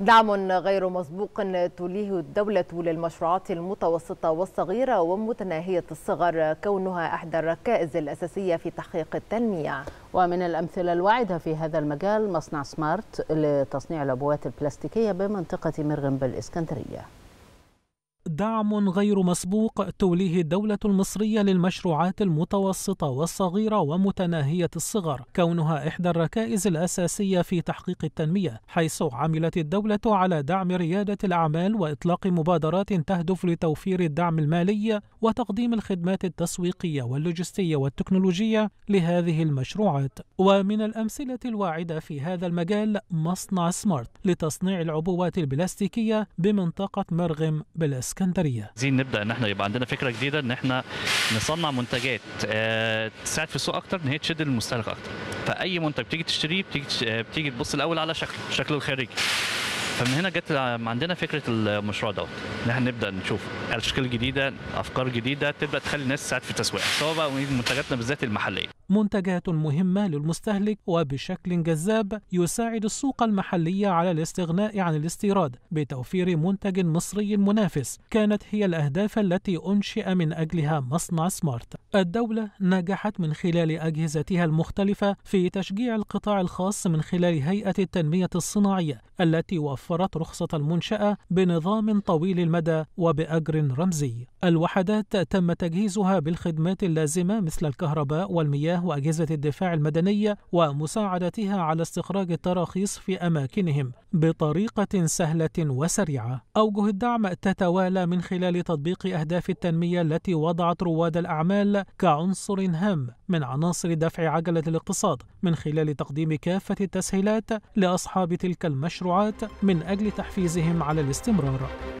دعم غير مسبوق توليه الدولة للمشروعات المتوسطة والصغيرة ومتناهية الصغر كونها إحدى الركائز الأساسية في تحقيق التنمية ومن الأمثلة الواعدة في هذا المجال مصنع سمارت لتصنيع العبوات البلاستيكية بمنطقة مرغم بالإسكندرية دعم غير مسبوق توليه الدولة المصرية للمشروعات المتوسطة والصغيرة ومتناهية الصغر كونها إحدى الركائز الأساسية في تحقيق التنمية حيث عملت الدولة على دعم ريادة الأعمال وإطلاق مبادرات تهدف لتوفير الدعم المالي وتقديم الخدمات التسويقية واللوجستية والتكنولوجية لهذه المشروعات ومن الأمثلة الواعدة في هذا المجال مصنع سمارت لتصنيع العبوات البلاستيكية بمنطقة مرغم بلسك الاسكندريه عايزين نبدا ان احنا يبقى عندنا فكره جديده ان احنا نصنع منتجات آه، تساعد في السوق اكتر ان هي تشد المستهلك اكتر فاي منتج بتيجي تشتريه بتيجي آه، بتيجي تبص الاول على شكله شكله الخارجي فمن هنا جت عندنا فكره المشروع دوت ان احنا نبدا نشوف اشكال جديده افكار جديده تبدا تخلي الناس تساعد في التسويق سواء بقى منتجاتنا بالذات المحليه منتجات مهمة للمستهلك وبشكل جذاب يساعد السوق المحلية على الاستغناء عن الاستيراد بتوفير منتج مصري منافس كانت هي الأهداف التي أنشئ من أجلها مصنع سمارت الدولة نجحت من خلال أجهزتها المختلفة في تشجيع القطاع الخاص من خلال هيئة التنمية الصناعية التي وفرت رخصة المنشأة بنظام طويل المدى وبأجر رمزي الوحدات تم تجهيزها بالخدمات اللازمة مثل الكهرباء والمياه وأجهزة الدفاع المدنية ومساعدتها على استخراج التراخيص في أماكنهم بطريقة سهلة وسريعة. أوجه الدعم تتوالى من خلال تطبيق أهداف التنمية التي وضعت رواد الأعمال كعنصر هام من عناصر دفع عجلة الاقتصاد من خلال تقديم كافة التسهيلات لأصحاب تلك المشروعات من أجل تحفيزهم على الاستمرار.